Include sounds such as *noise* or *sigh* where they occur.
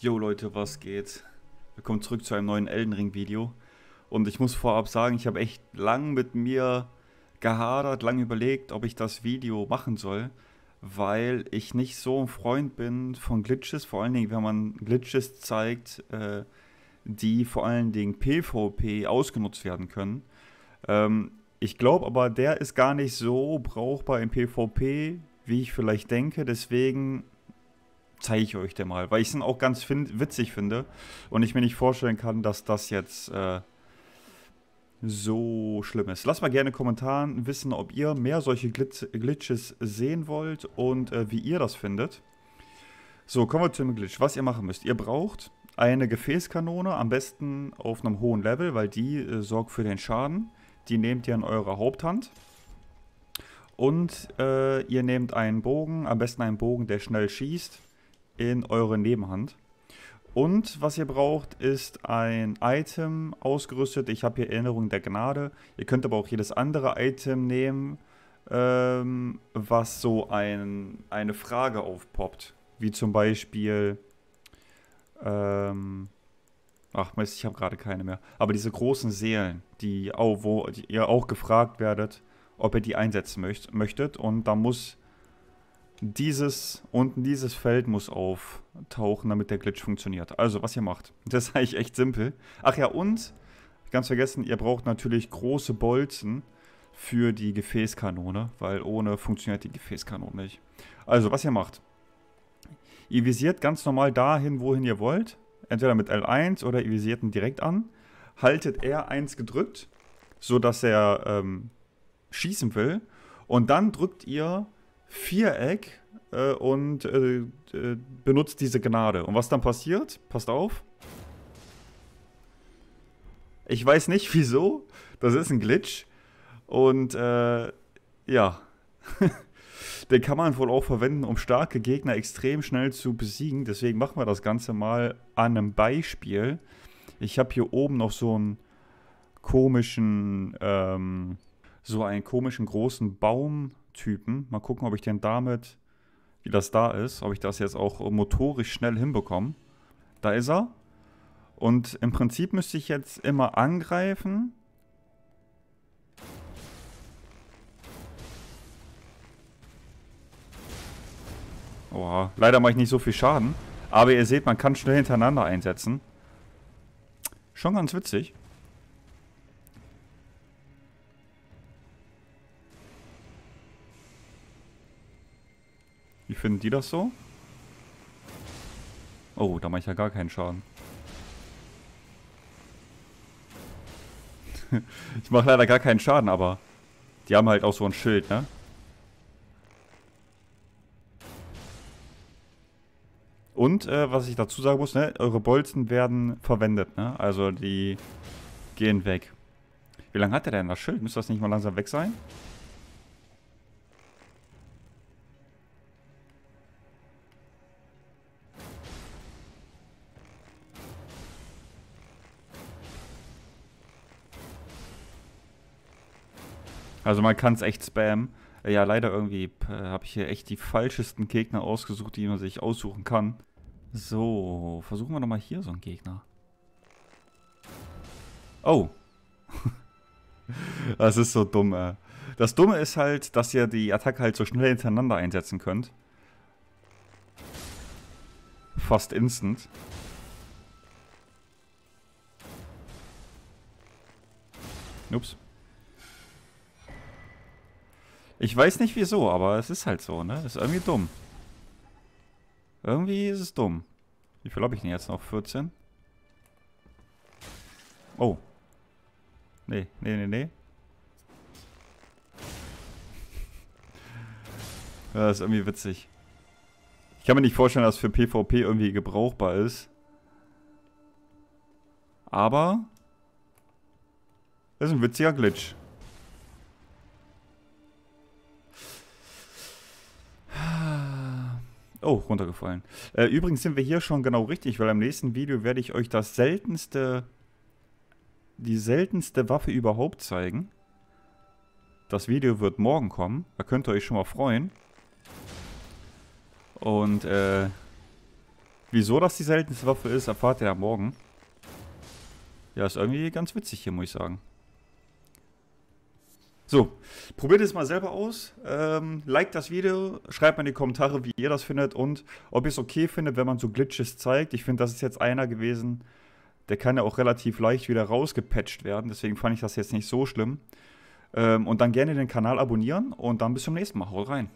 Yo Leute, was geht? Willkommen zurück zu einem neuen Elden Ring Video. Und ich muss vorab sagen, ich habe echt lang mit mir gehadert, lang überlegt, ob ich das Video machen soll, weil ich nicht so ein Freund bin von Glitches, vor allen Dingen, wenn man Glitches zeigt, äh, die vor allen Dingen PvP ausgenutzt werden können. Ähm, ich glaube aber, der ist gar nicht so brauchbar im PvP, wie ich vielleicht denke, deswegen zeige ich euch den mal, weil ich es auch ganz fin witzig finde und ich mir nicht vorstellen kann, dass das jetzt äh, so schlimm ist. Lasst mal gerne in den Kommentaren wissen, ob ihr mehr solche Glitz Glitches sehen wollt und äh, wie ihr das findet. So, kommen wir zum Glitch. Was ihr machen müsst, ihr braucht eine Gefäßkanone, am besten auf einem hohen Level, weil die äh, sorgt für den Schaden. Die nehmt ihr in eurer Haupthand. Und äh, ihr nehmt einen Bogen, am besten einen Bogen, der schnell schießt in eure Nebenhand. Und was ihr braucht, ist ein Item ausgerüstet. Ich habe hier Erinnerung der Gnade. Ihr könnt aber auch jedes andere Item nehmen, ähm, was so ein, eine Frage aufpoppt. Wie zum Beispiel... Ähm, ach Mist, ich habe gerade keine mehr. Aber diese großen Seelen, die, auch, wo die ihr auch gefragt werdet, ob ihr die einsetzen möcht, möchtet. Und da muss dieses, unten dieses Feld muss auftauchen, damit der Glitch funktioniert. Also, was ihr macht. *laughs* Das ist eigentlich echt simpel. Ach ja, und, ganz vergessen, ihr braucht natürlich große Bolzen für die Gefäßkanone, weil ohne funktioniert die Gefäßkanone nicht. Also, was ihr macht. Ihr visiert ganz normal dahin, wohin ihr wollt. Entweder mit L1 oder ihr visiert ihn direkt an. Haltet R1 gedrückt, sodass er ähm, schießen will. Und dann drückt ihr Viereck äh, und äh, äh, benutzt diese Gnade. Und was dann passiert? Passt auf. Ich weiß nicht *laughs* wieso. Das ist ein Glitch. Und äh, ja. *laughs* Den kann man wohl auch verwenden, um starke Gegner extrem schnell zu besiegen. Deswegen machen wir das Ganze mal an einem Beispiel. Ich habe hier oben noch so einen komischen, ähm, so einen komischen großen Baum Typen. Mal gucken, ob ich den damit, wie das da ist, ob ich das jetzt auch motorisch schnell hinbekomme. Da ist er. Und im Prinzip müsste ich jetzt immer angreifen. Oha, leider mache ich nicht so viel Schaden. Aber ihr seht, man kann schnell hintereinander einsetzen. Schon ganz witzig. Wie finden die das so? Oh, da mache ich ja gar keinen Schaden. *laughs* ich mache leider gar keinen Schaden, aber die haben halt auch so ein Schild, ne? Und, äh, was ich dazu sagen muss, ne, eure Bolzen werden verwendet, ne? Also die gehen weg. Wie lange hat der denn das Schild? Müsste das nicht mal langsam weg sein? Also man kann es echt spammen. Äh, ja, leider irgendwie habe ich hier echt die falschesten Gegner ausgesucht, die man sich aussuchen kann. So, versuchen wir nochmal hier so einen Gegner. Oh. *laughs* das ist so dumm, ey. Äh. Das Dumme ist halt, dass ihr die Attacke halt so schnell hintereinander einsetzen könnt. Fast instant. Ups. Ich weiß nicht wieso, aber es ist halt so, ne? ist irgendwie dumm. Irgendwie ist es dumm. Wie viel habe ich denn jetzt noch? 14? Oh. Nee, nee, nee, nee. *laughs* Ja, ist irgendwie witzig. Ich kann mir nicht vorstellen, dass für PvP irgendwie gebrauchbar ist. Aber... Das ist ein witziger Glitch. Oh, runtergefallen. Äh, übrigens sind wir hier schon genau richtig, weil im nächsten Video werde ich euch das seltenste, die seltenste Waffe überhaupt zeigen. Das Video wird morgen kommen, da könnt ihr euch schon mal freuen. Und äh, wieso das die seltenste Waffe ist, erfahrt ihr ja morgen. Ja, ist irgendwie ganz witzig hier, muss ich sagen. So, probiert es mal selber aus. Ähm, liked das Video, schreibt mal in die Kommentare, wie ihr das findet und ob ihr es okay findet, wenn man so Glitches zeigt. Ich finde, das ist jetzt einer gewesen, der kann ja auch relativ leicht wieder rausgepatcht werden. Deswegen fand ich das jetzt nicht so schlimm. Ähm, und dann gerne den Kanal abonnieren und dann bis zum nächsten Mal. Haut rein.